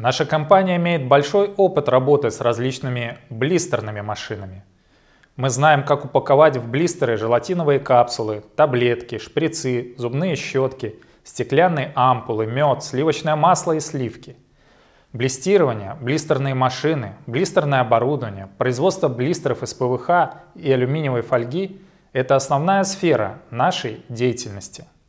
Наша компания имеет большой опыт работы с различными блистерными машинами. Мы знаем, как упаковать в блистеры желатиновые капсулы, таблетки, шприцы, зубные щетки, стеклянные ампулы, мед, сливочное масло и сливки. Блистирование, блистерные машины, блистерное оборудование, производство блистеров из ПВХ и алюминиевой фольги – это основная сфера нашей деятельности –